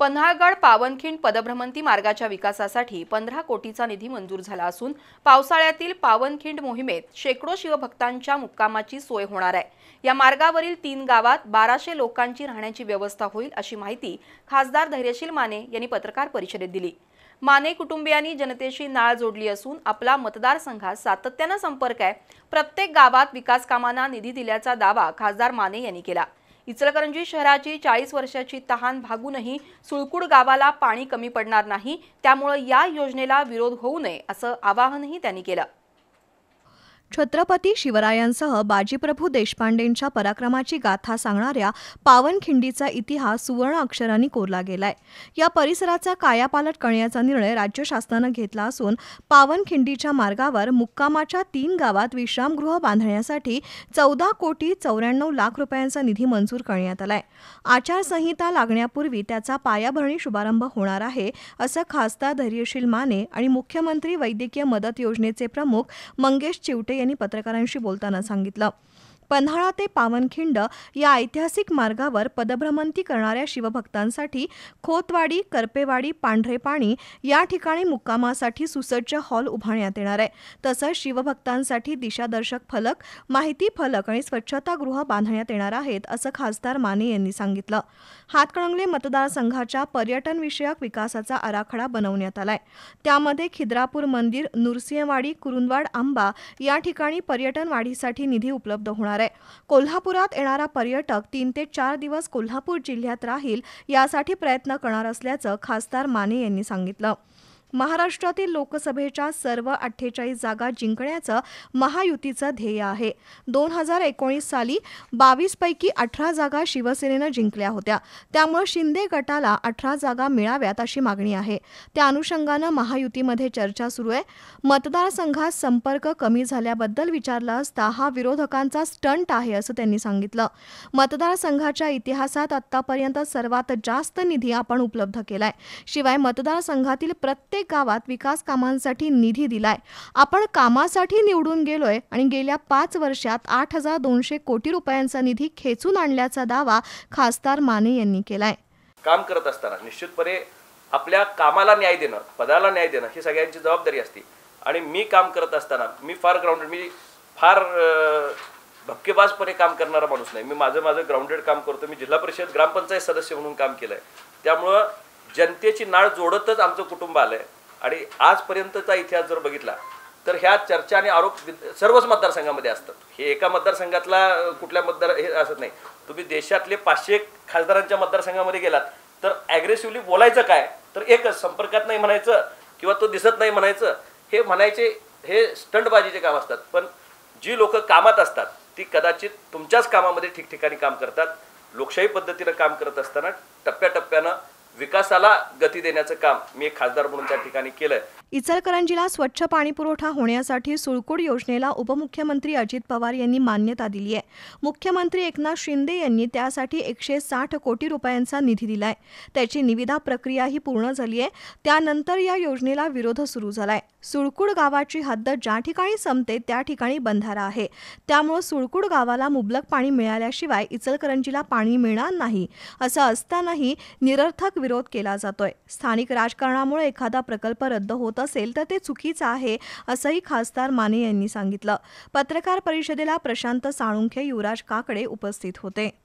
पन्हाळगड पावनखिंड पदभ्रमंती मार्गाच्या विकासासाठी पंधरा कोटीचा निधी मंजूर झाला असून पावसाळ्यातील पावनखिंड मोहिमेत शेकडो शिवभक्तांच्या मुक्कामाची सोय होणार आहे या मार्गावरील तीन गावात बाराशे लोकांची राहण्याची व्यवस्था होईल अशी माहिती खासदार धैर्यशील माने यांनी पत्रकार परिषदेत दिली माने कुटुंबियांनी जनतेशी नाळ जोडली असून आपला मतदारसंघात सातत्यानं संपर्क आहे प्रत्येक गावात विकास कामांना निधी दिल्याचा दावा खासदार माने यांनी केला इचलकरंजी शहराची चाळीस वर्षाची तहान भागूनही सुळकुड गावाला पाणी कमी पडणार नाही त्यामुळे या योजनेला विरोध होऊ नये असं आवाहनही त्यांनी केलं छत्रपती शिवरायांसह बाजीप्रभू देशपांडेंच्या पराक्रमाची गाथा सांगणाऱ्या पावनखिंडीचा इतिहास सुवर्ण अक्षरांनी कोरला गेलाय या परिसराचा कायापालट करण्याचा निर्णय राज्य शासनानं घेतला असून पावनखिंडीच्या मार्गावर मुक्कामाच्या तीन गावात विश्रामगृह बांधण्यासाठी चौदा कोटी चौऱ्याण्णव लाख रुपयांचा निधी मंजूर करण्यात आलाय आचारसंहिता लागण्यापूर्वी त्याचा पायाभरणी शुभारंभ होणार आहे असं खासदार धैर्यशील माने आणि मुख्यमंत्री वैद्यकीय मदत योजनेचे प्रमुख मंगेश चिवटे यांनी पत्रकारांशी बोलताना सांगितलं पन्हाळा ते पावनखिंड या ऐतिहासिक मार्गावर पदभ्रमंती करणाऱ्या शिवभक्तांसाठी खोतवाडी करपेवाडी पांढरेपाणी या ठिकाणी मुक्कामासाठी सुसज्ज हॉल उभारण्यात येणार आहे तसंच शिवभक्तांसाठी दिशादर्शक फलक माहिती फलक आणि स्वच्छतागृह बांधण्यात येणार आहेत असं खासदार माने यांनी सांगितलं हातकणंगले मतदारसंघाच्या पर्यटनविषयक विकासाचा आराखडा बनवण्यात आलाय त्यामध्ये खिद्रापूर मंदिर नुरसिंहवाडी कुरुंदवाड आंबा या ठिकाणी पर्यटन वाढीसाठी निधी उपलब्ध होणार आहे कोल्हापुरात येणारा पर्यटक तीन ते चार दिवस कोल्हापूर जिल्ह्यात राहील यासाठी प्रयत्न करणार असल्याचं खासदार माने यांनी सांगितलं महाराष्ट्रातील लोकसभेच्या सर्व अठ्ठेचाळीस जागा जिंकण्याचं महायुतीचं ध्येय आहे दोन हजार एकोणीस साली बावीसपैकी अठरा जागा शिवसेनेनं जिंकल्या होत्या त्यामुळे शिंदे गटाला अठरा जागा मिळाव्यात अशी मागणी आहे त्या अनुषंगानं महायुतीमध्ये चर्चा सुरू आहे मतदारसंघात संपर्क कमी झाल्याबद्दल विचारलं असता हा विरोधकांचा स्टंट आहे असं त्यांनी सांगितलं मतदारसंघाच्या इतिहासात आतापर्यंत सर्वात जास्त निधी आपण उपलब्ध केलाय शिवाय मतदारसंघातील प्रत्येक प्रत्येक गावात विकास कामांसाठी निधी दिलाय आपण कामासाठी निवडून गेलोय आणि गेल्या पाच वर्षात आठ हजार दोनशे कोटी रुपयांचा निधी खेचून आणल्याचा दावा खासदार माने यांनी केलाय काम करत असताना निश्चितपणे आपल्या कामाला न्याय देणं पदाला न्याय देणं ही सगळ्यांची जबाबदारी असते आणि मी काम करत असताना मी फार ग्राउंडेड मी फार भक्केबाजपणे काम करणारा माणूस नाही मी माझं माझं ग्राउंडेड काम करतो मी जिल्हा परिषद ग्रामपंचायत सदस्य म्हणून काम केलं त्यामुळं जनतेची नाळ जोडतच आमचं कुटुंब आलं आणि आजपर्यंतचा इतिहास जर बघितला तर ह्या चर्चा आणि आरोप सर्वच मतदारसंघामध्ये असतात हे एका मतदारसंघातला कुठल्या मतदार हे असत नाही तुम्ही देशातले पाचशे खासदारांच्या मतदारसंघामध्ये गेलात तर ॲग्रेसिव्हली बोलायचं काय तर एकच संपर्कात नाही म्हणायचं किंवा तो दिसत नाही म्हणायचं हे म्हणायचे हे स्टंटबाजीचे काम असतात पण जी लोक कामात असतात ती कदाचित तुमच्याच कामामध्ये ठिकठिकाणी काम करतात लोकशाही पद्धतीनं काम करत असताना टप्प्याटप्प्यानं विकासाला गती देण्याचं काम मी खासदार म्हणून त्या ठिकाणी केलंय इचलकरंजीला स्वच्छ पाणी पुरवठा होण्यासाठी सुळकुड योजनेला उपमुख्यमंत्री अजित पवार यांनी मान्यता दिली आहे मुख्यमंत्री एकनाथ शिंदे यांनी त्यासाठी एकशे साठ कोटी रुपयांचा निधी दिलाय त्याची निविदा प्रक्रियाही पूर्ण झाली आहे त्यानंतर या योजनेला विरोध सुरू झालाय सुळकुड गावाची हद्द ज्या ठिकाणी संपते त्या ठिकाणी बंधारा आहे त्यामुळे सुळकुड गावाला मुबलक पाणी मिळाल्याशिवाय इचलकरंजीला पाणी मिळणार नाही असं असतानाही निरर्थक विरोध केला जातोय स्थानिक राजकारणामुळे एखादा प्रकल्प रद्द होत असेल तर ते चुकीचं आहे असंही खासदार माने यांनी सांगितलं पत्रकार परिषदेला प्रशांत साळुंखे युवराज काकडे उपस्थित होते